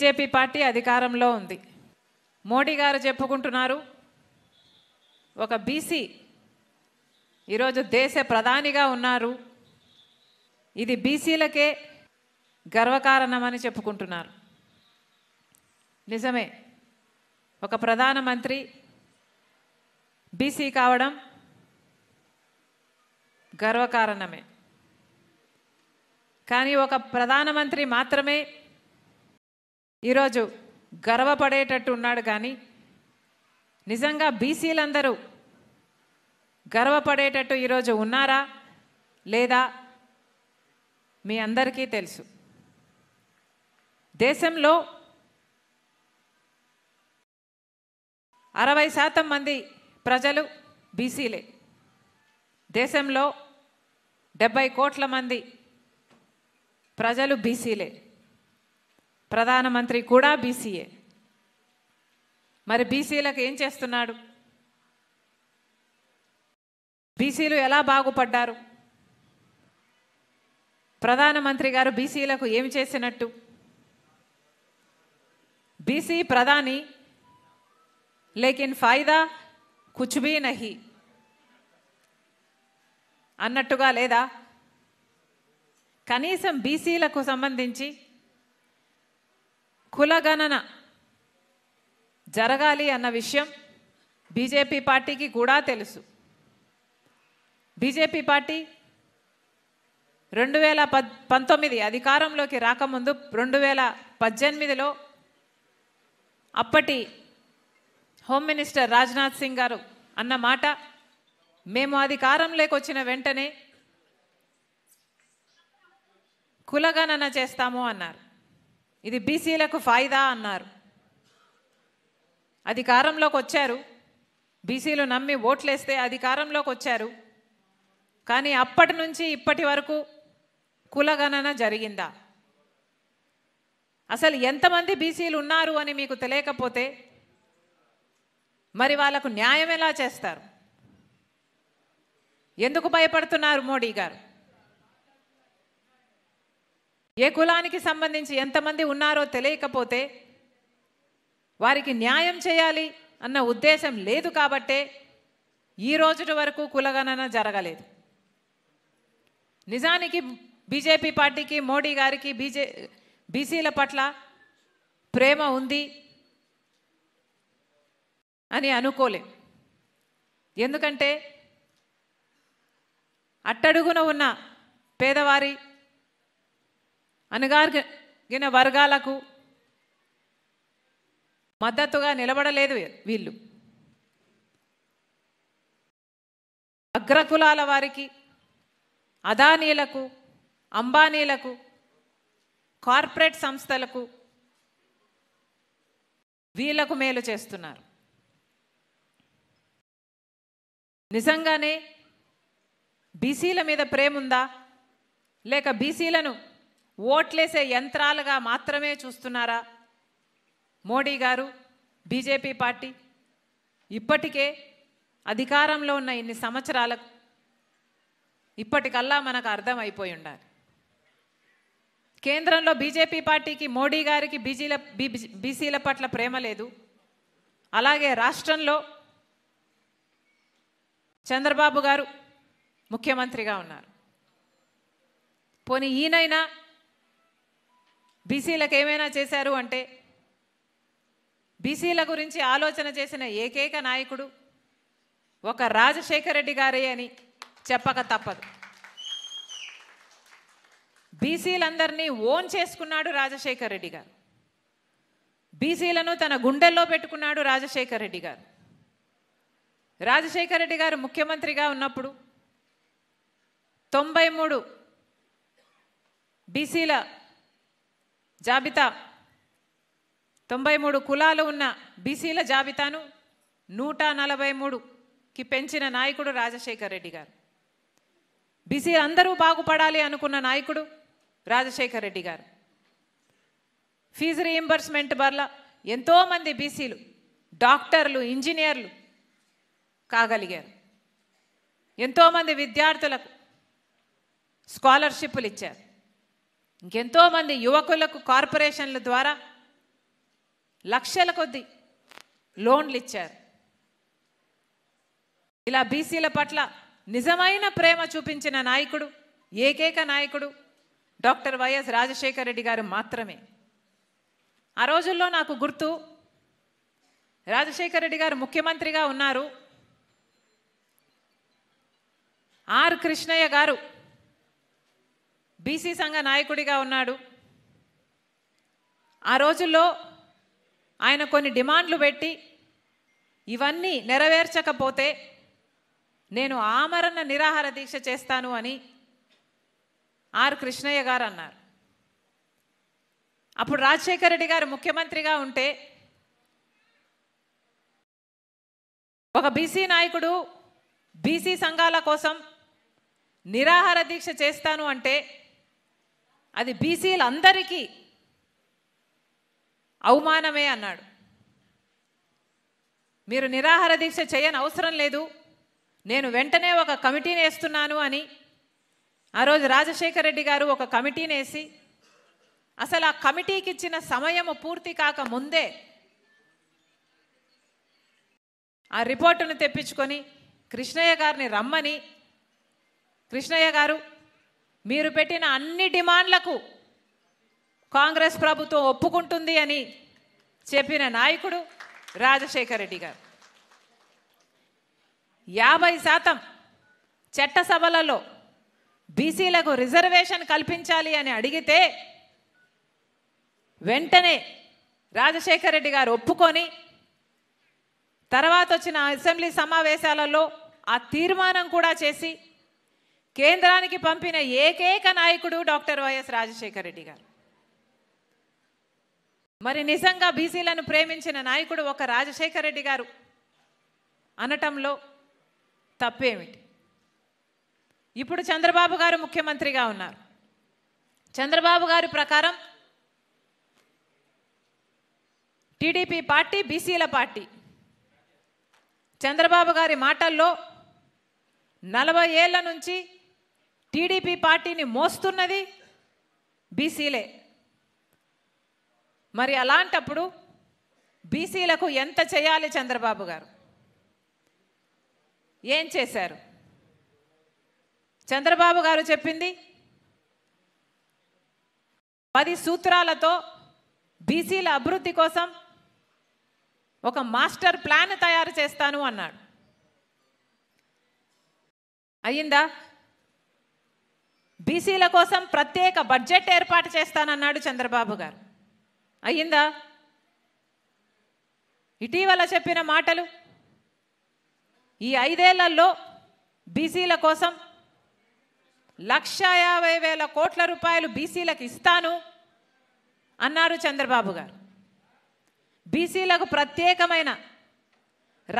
BJP party అధికారంలో ఉంది మోడీ గారు చెప్పుకుంటున్నారు ఒక బీసీ ఈరోజు దేశ ప్రధానిగా ఉన్నారు ఇది బీసీలకే గర్వకారణమని చెప్పుకుంటున్నారు నిజమే ఒక ప్రధానమంత్రి బీసీ కావడం గర్వకారణమే కానీ ఒక ప్రధానమంత్రి మాత్రమే ఈరోజు గర్వపడేటట్టు ఉన్నాడు కానీ నిజంగా బీసీలందరూ గర్వపడేటట్టు ఈరోజు ఉన్నారా లేదా మీ అందరికీ తెలుసు దేశంలో అరవై శాతం మంది ప్రజలు బీసీలే దేశంలో డెబ్బై కోట్ల మంది ప్రజలు బీసీలే ప్రధానమంత్రి కూడా బీసీఏ మరి బీసీలకు ఏం చేస్తున్నాడు బీసీలు ఎలా బాగుపడ్డారు ప్రధానమంత్రి గారు బీసీలకు ఏమి చేసినట్టు బీసీ ప్రధాని లేకిన్ ఫాయిదా కుచ్బీ నహి అన్నట్టుగా లేదా కనీసం బీసీలకు సంబంధించి కులగణన జరగాలి అన్న విషయం బీజేపీ పార్టీకి కూడా తెలుసు బీజేపీ పార్టీ రెండు వేల పద్ పంతొమ్మిది అధికారంలోకి రాకముందు రెండు వేల పద్దెనిమిదిలో అప్పటి హోమ్ మినిస్టర్ రాజ్నాథ్ సింగ్ గారు అన్న మాట మేము అధికారంలోకి వచ్చిన వెంటనే కులగణన చేస్తాము అన్నారు ఇది బీసీలకు ఫాయిదా అన్నారు అధికారంలోకి వచ్చారు బీసీలు నమ్మి ఓట్లేస్తే అధికారంలోకి వచ్చారు కానీ అప్పటి నుంచి ఇప్పటి వరకు కులగణన జరిగిందా అసలు ఎంతమంది బీసీలు ఉన్నారు అని మీకు తెలియకపోతే మరి వాళ్ళకు న్యాయం ఎలా చేస్తారు ఎందుకు భయపడుతున్నారు మోడీ గారు ఏ కులానికి సంబంధించి ఎంతమంది ఉన్నారో తెలియకపోతే వారికి న్యాయం చేయాలి అన్న ఉద్దేశం లేదు కాబట్టే ఈ రోజు వరకు కులగణన జరగలేదు నిజానికి బీజేపీ పార్టీకి మోడీ గారికి బీజే బీసీల పట్ల ప్రేమ ఉంది అని అనుకోలేం ఎందుకంటే అట్టడుగున ఉన్న పేదవారి అనగారిన వర్గాలకు మద్దతుగా నిలబడలేదు వీళ్ళు అగ్రకులాల వారికి అదానీలకు అంబానీలకు కార్పొరేట్ సంస్థలకు వీళ్లకు మేలు చేస్తున్నారు నిజంగానే బీసీల మీద ప్రేముందా ఉందా లేక బీసీలను ఓట్లేసే యంత్రాలుగా మాత్రమే చూస్తున్నారా మోడీ గారు బీజేపీ పార్టీ ఇప్పటికే అధికారంలో ఉన్న ఇన్ని సంవత్సరాలకు ఇప్పటికల్లా మనకు అర్థమైపోయి ఉండాలి కేంద్రంలో బీజేపీ పార్టీకి మోడీ గారికి బీజీల బీసీల పట్ల ప్రేమ లేదు అలాగే రాష్ట్రంలో చంద్రబాబు గారు ముఖ్యమంత్రిగా ఉన్నారు పోనీ ఈయనైనా బీసీలకు ఏమైనా చేశారు అంటే బీసీల గురించి ఆలోచన చేసిన ఏకైక నాయకుడు ఒక రాజశేఖర రెడ్డి గారే అని చెప్పక తప్పదు బీసీలందరినీ ఓన్ చేసుకున్నాడు రాజశేఖర రెడ్డి గారు బీసీలను తన గుండెల్లో పెట్టుకున్నాడు రాజశేఖర రెడ్డి గారు రాజశేఖర రెడ్డి గారు ముఖ్యమంత్రిగా ఉన్నప్పుడు తొంభై మూడు బీసీల జాబితా తొంభై మూడు కులాలు ఉన్న బీసీల జాబితాను నూట నలభై మూడుకి పెంచిన నాయకుడు రాజశేఖర్ రెడ్డి గారు బీసీ అందరూ బాగుపడాలి అనుకున్న నాయకుడు రాజశేఖర్ రెడ్డి గారు ఫీజు రీఎంబర్స్మెంట్ వల్ల ఎంతోమంది బీసీలు డాక్టర్లు ఇంజనీర్లు కాగలిగారు ఎంతోమంది విద్యార్థులకు స్కాలర్షిప్లు ఇచ్చారు ఇంకెంతోమంది యువకులకు కార్పొరేషన్ల ద్వారా లక్షల కొద్దీ లోన్లు ఇచ్చారు ఇలా బీసీల పట్ల నిజమైన ప్రేమ చూపించిన నాయకుడు ఏకైక నాయకుడు డాక్టర్ వైఎస్ రాజశేఖర రెడ్డి గారు మాత్రమే ఆ రోజుల్లో నాకు గుర్తు రాజశేఖర రెడ్డి గారు ముఖ్యమంత్రిగా ఉన్నారు ఆర్ కృష్ణయ్య గారు బీసీ సంఘ నాయకుడిగా ఉన్నాడు ఆ రోజుల్లో ఆయన కొన్ని డిమాండ్లు పెట్టి ఇవన్నీ నెరవేర్చకపోతే నేను ఆమరణ నిరాహార దీక్ష చేస్తాను అని ఆర్ కృష్ణయ్య గారు అన్నారు అప్పుడు రాజశేఖర రెడ్డి గారు ముఖ్యమంత్రిగా ఉంటే ఒక బీసీ నాయకుడు బీసీ సంఘాల కోసం నిరాహార దీక్ష చేస్తాను అంటే అది బీసీలందరికీ అవమానమే అన్నాడు మీరు నిరాహార దీక్ష చేయని అవసరం లేదు నేను వెంటనే ఒక కమిటీని వేస్తున్నాను అని ఆ రోజు రాజశేఖర రెడ్డి గారు ఒక కమిటీని వేసి అసలు ఆ కమిటీకి ఇచ్చిన సమయము పూర్తి కాక ముందే ఆ రిపోర్టును తెప్పించుకొని కృష్ణయ్య గారిని రమ్మని కృష్ణయ్య గారు మీరు పెట్టిన అన్ని డిమాండ్లకు కాంగ్రెస్ ప్రభుత్వం ఒప్పుకుంటుంది అని చెప్పిన నాయకుడు రాజశేఖర రెడ్డి గారు యాభై శాతం చట్టసభలలో బీసీలకు రిజర్వేషన్ కల్పించాలి అని అడిగితే వెంటనే రాజశేఖర రెడ్డి గారు ఒప్పుకొని తర్వాత వచ్చిన అసెంబ్లీ సమావేశాలలో ఆ తీర్మానం కూడా చేసి కేంద్రానికి పంపిన ఏకైక నాయకుడు డాక్టర్ వైఎస్ రాజశేఖర రెడ్డి గారు మరి నిజంగా బీసీలను ప్రేమించిన నాయకుడు ఒక రాజశేఖర రెడ్డి గారు అనటంలో తప్పేమిటి ఇప్పుడు చంద్రబాబు గారు ముఖ్యమంత్రిగా ఉన్నారు చంద్రబాబు గారి ప్రకారం టీడీపీ పార్టీ బీసీల పార్టీ చంద్రబాబు గారి మాటల్లో నలభై ఏళ్ల నుంచి టీడీపీ పార్టీని మోస్తున్నది బీసీలే మరి అలాంటప్పుడు బీసీలకు ఎంత చేయాలి చంద్రబాబు గారు ఏం చేశారు చంద్రబాబు గారు చెప్పింది పది సూత్రాలతో బీసీల అభివృద్ధి కోసం ఒక మాస్టర్ ప్లాన్ తయారు చేస్తాను అన్నాడు అయ్యిందా బీసీల కోసం ప్రత్యేక బడ్జెట్ ఏర్పాటు చేస్తానన్నాడు చంద్రబాబు గారు అయ్యిందా ఇటీవల చెప్పిన మాటలు ఈ ఐదేళ్లలో బీసీల కోసం లక్ష యాభై వేల కోట్ల రూపాయలు బీసీలకు ఇస్తాను అన్నారు చంద్రబాబు గారు బీసీలకు ప్రత్యేకమైన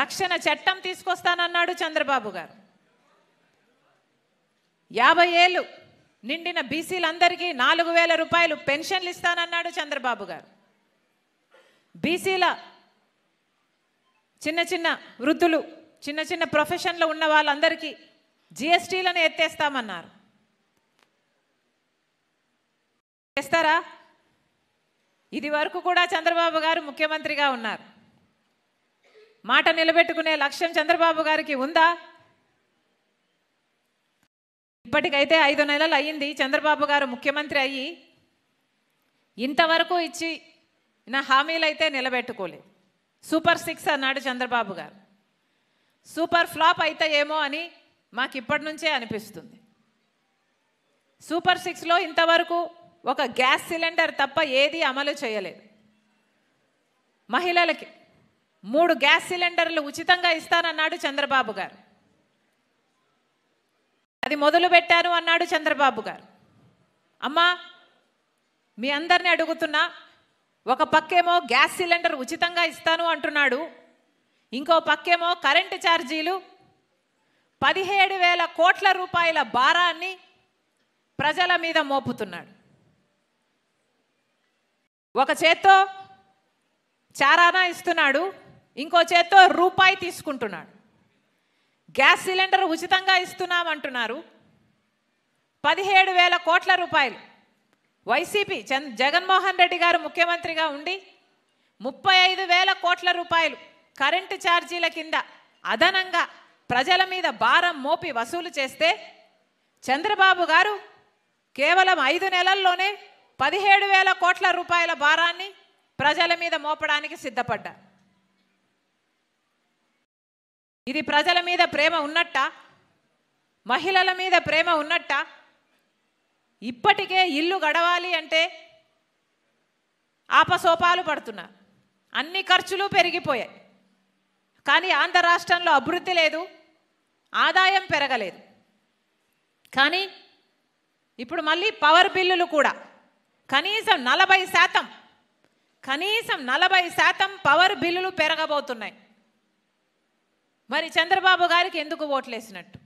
రక్షణ చట్టం తీసుకొస్తానన్నాడు చంద్రబాబు గారు యాభై ఏళ్ళు నిండిన బీసీలందరికీ నాలుగు వేల రూపాయలు పెన్షన్లు ఇస్తానన్నాడు చంద్రబాబు గారు బీసీల చిన్న చిన్న వృద్ధులు చిన్న చిన్న ప్రొఫెషన్లు ఉన్న వాళ్ళందరికీ జిఎస్టీలను ఎత్తేస్తామన్నారు చేస్తారా ఇది వరకు కూడా చంద్రబాబు గారు ముఖ్యమంత్రిగా ఉన్నారు మాట నిలబెట్టుకునే లక్ష్యం చంద్రబాబు గారికి ఉందా ఇప్పటికైతే ఐదు నెలలు అయ్యింది చంద్రబాబు గారు ముఖ్యమంత్రి అయ్యి ఇంతవరకు ఇచ్చి నా హామీలు అయితే నిలబెట్టుకోలేదు సూపర్ సిక్స్ అన్నాడు చంద్రబాబు గారు సూపర్ ఫ్లాప్ అయితే ఏమో అని మాకు ఇప్పటి నుంచే అనిపిస్తుంది సూపర్ సిక్స్లో ఇంతవరకు ఒక గ్యాస్ సిలిండర్ తప్ప ఏది అమలు చేయలేదు మహిళలకి మూడు గ్యాస్ సిలిండర్లు ఉచితంగా ఇస్తానన్నాడు చంద్రబాబు గారు అది మొదలు పెట్టాను అన్నాడు చంద్రబాబు గారు అమ్మా మీ అందరిని అడుగుతున్నా ఒక పక్కేమో గ్యాస్ సిలిండర్ ఉచితంగా ఇస్తాను అంటున్నాడు ఇంకో పక్కేమో కరెంటు ఛార్జీలు పదిహేడు వేల కోట్ల రూపాయల భారాన్ని ప్రజల మీద మోపుతున్నాడు ఒక చేత్తో చారానా ఇస్తున్నాడు ఇంకో చేత్తో రూపాయి తీసుకుంటున్నాడు గ్యాస్ సిలిండర్ ఉచితంగా ఇస్తున్నామంటున్నారు పదిహేడు వేల కోట్ల రూపాయలు వైసీపీ చంద్ జగన్మోహన్ రెడ్డి గారు ముఖ్యమంత్రిగా ఉండి ముప్పై ఐదు వేల కోట్ల రూపాయలు కరెంటు ఛార్జీల కింద అదనంగా ప్రజల మీద భారం మోపి వసూలు చేస్తే చంద్రబాబు గారు కేవలం ఐదు నెలల్లోనే పదిహేడు వేల కోట్ల రూపాయల భారాన్ని ప్రజల మీద మోపడానికి సిద్ధపడ్డారు ఇది ప్రజల మీద ప్రేమ ఉన్నట్ట మహిళల మీద ప్రేమ ఉన్నట్ట ఇప్పటికే ఇల్లు గడవాలి అంటే ఆపసోపాలు పడుతున్నారు అన్ని ఖర్చులు పెరిగిపోయాయి కానీ ఆంధ్ర రాష్ట్రంలో అభివృద్ధి లేదు ఆదాయం పెరగలేదు కానీ ఇప్పుడు మళ్ళీ పవర్ బిల్లులు కూడా కనీసం నలభై శాతం కనీసం నలభై శాతం పవర్ బిల్లులు పెరగబోతున్నాయి మరి చంద్రబాబు గారికి ఎందుకు ఓట్లేసినట్టు